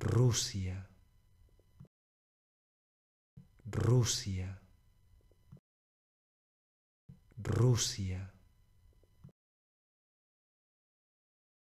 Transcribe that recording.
Rusia, Rusia, Rusia.